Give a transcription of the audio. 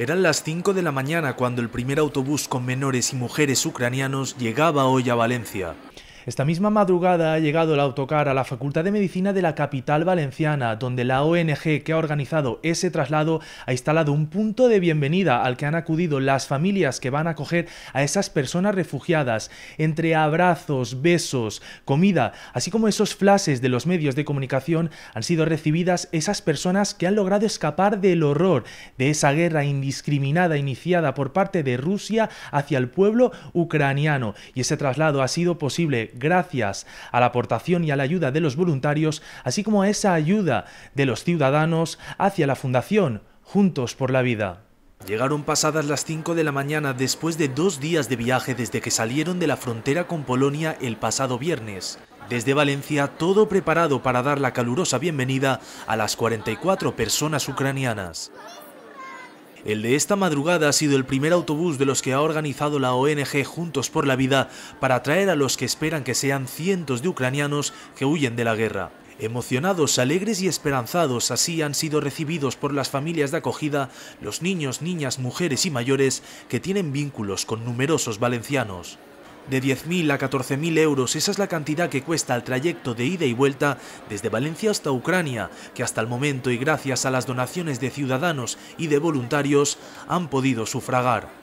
Eran las 5 de la mañana cuando el primer autobús con menores y mujeres ucranianos llegaba hoy a Valencia. Esta misma madrugada ha llegado el autocar a la Facultad de Medicina de la capital valenciana, donde la ONG que ha organizado ese traslado ha instalado un punto de bienvenida al que han acudido las familias que van a acoger a esas personas refugiadas, entre abrazos, besos, comida, así como esos flashes de los medios de comunicación han sido recibidas esas personas que han logrado escapar del horror de esa guerra indiscriminada iniciada por parte de Rusia hacia el pueblo ucraniano y ese traslado ha sido posible gracias a la aportación y a la ayuda de los voluntarios, así como a esa ayuda de los ciudadanos hacia la Fundación Juntos por la Vida. Llegaron pasadas las 5 de la mañana después de dos días de viaje desde que salieron de la frontera con Polonia el pasado viernes. Desde Valencia, todo preparado para dar la calurosa bienvenida a las 44 personas ucranianas. El de esta madrugada ha sido el primer autobús de los que ha organizado la ONG Juntos por la Vida para atraer a los que esperan que sean cientos de ucranianos que huyen de la guerra. Emocionados, alegres y esperanzados, así han sido recibidos por las familias de acogida los niños, niñas, mujeres y mayores que tienen vínculos con numerosos valencianos de 10.000 a 14.000 euros, esa es la cantidad que cuesta el trayecto de ida y vuelta desde Valencia hasta Ucrania, que hasta el momento y gracias a las donaciones de ciudadanos y de voluntarios han podido sufragar.